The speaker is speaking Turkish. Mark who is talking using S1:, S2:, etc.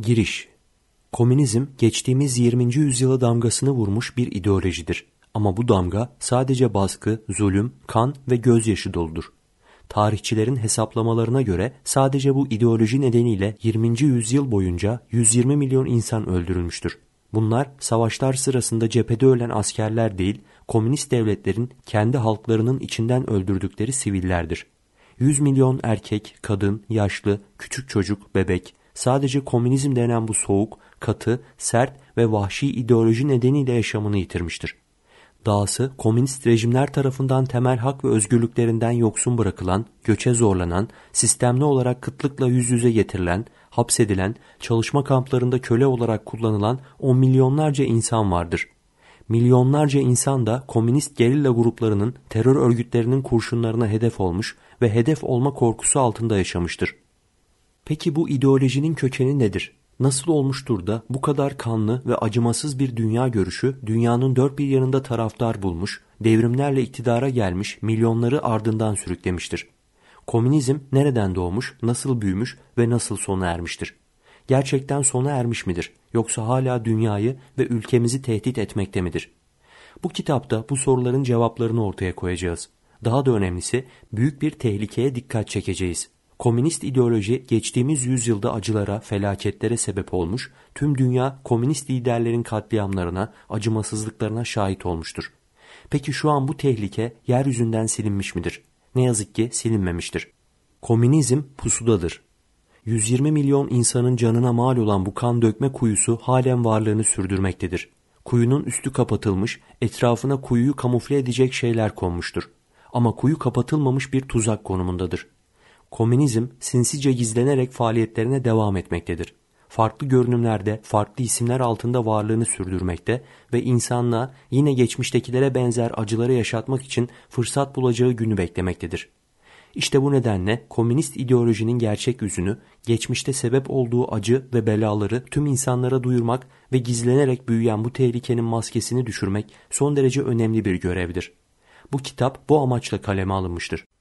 S1: Giriş Komünizm geçtiğimiz 20. yüzyıla damgasını vurmuş bir ideolojidir. Ama bu damga sadece baskı, zulüm, kan ve gözyaşı doludur. Tarihçilerin hesaplamalarına göre sadece bu ideoloji nedeniyle 20. yüzyıl boyunca 120 milyon insan öldürülmüştür. Bunlar savaşlar sırasında cephede ölen askerler değil, komünist devletlerin kendi halklarının içinden öldürdükleri sivillerdir. 100 milyon erkek, kadın, yaşlı, küçük çocuk, bebek, sadece komünizm denen bu soğuk, katı, sert ve vahşi ideoloji nedeniyle yaşamını yitirmiştir. Dahası komünist rejimler tarafından temel hak ve özgürlüklerinden yoksun bırakılan, göçe zorlanan, sistemli olarak kıtlıkla yüz yüze getirilen, hapsedilen, çalışma kamplarında köle olarak kullanılan on milyonlarca insan vardır. Milyonlarca insan da komünist gerilla gruplarının terör örgütlerinin kurşunlarına hedef olmuş ve hedef olma korkusu altında yaşamıştır. Peki bu ideolojinin kökeni nedir? Nasıl olmuştur da bu kadar kanlı ve acımasız bir dünya görüşü dünyanın dört bir yanında taraftar bulmuş, devrimlerle iktidara gelmiş, milyonları ardından sürüklemiştir? Komünizm nereden doğmuş, nasıl büyümüş ve nasıl sona ermiştir? Gerçekten sona ermiş midir yoksa hala dünyayı ve ülkemizi tehdit etmekte midir? Bu kitapta bu soruların cevaplarını ortaya koyacağız. Daha da önemlisi büyük bir tehlikeye dikkat çekeceğiz. Komünist ideoloji geçtiğimiz yüzyılda acılara, felaketlere sebep olmuş, tüm dünya komünist liderlerin katliamlarına, acımasızlıklarına şahit olmuştur. Peki şu an bu tehlike yeryüzünden silinmiş midir? Ne yazık ki silinmemiştir. Komünizm pusudadır. 120 milyon insanın canına mal olan bu kan dökme kuyusu halen varlığını sürdürmektedir. Kuyunun üstü kapatılmış, etrafına kuyuyu kamufle edecek şeyler konmuştur. Ama kuyu kapatılmamış bir tuzak konumundadır. Komünizm sinsice gizlenerek faaliyetlerine devam etmektedir. Farklı görünümlerde, farklı isimler altında varlığını sürdürmekte ve insanlığa yine geçmiştekilere benzer acıları yaşatmak için fırsat bulacağı günü beklemektedir. İşte bu nedenle komünist ideolojinin gerçek yüzünü, geçmişte sebep olduğu acı ve belaları tüm insanlara duyurmak ve gizlenerek büyüyen bu tehlikenin maskesini düşürmek son derece önemli bir görevdir. Bu kitap bu amaçla kaleme alınmıştır.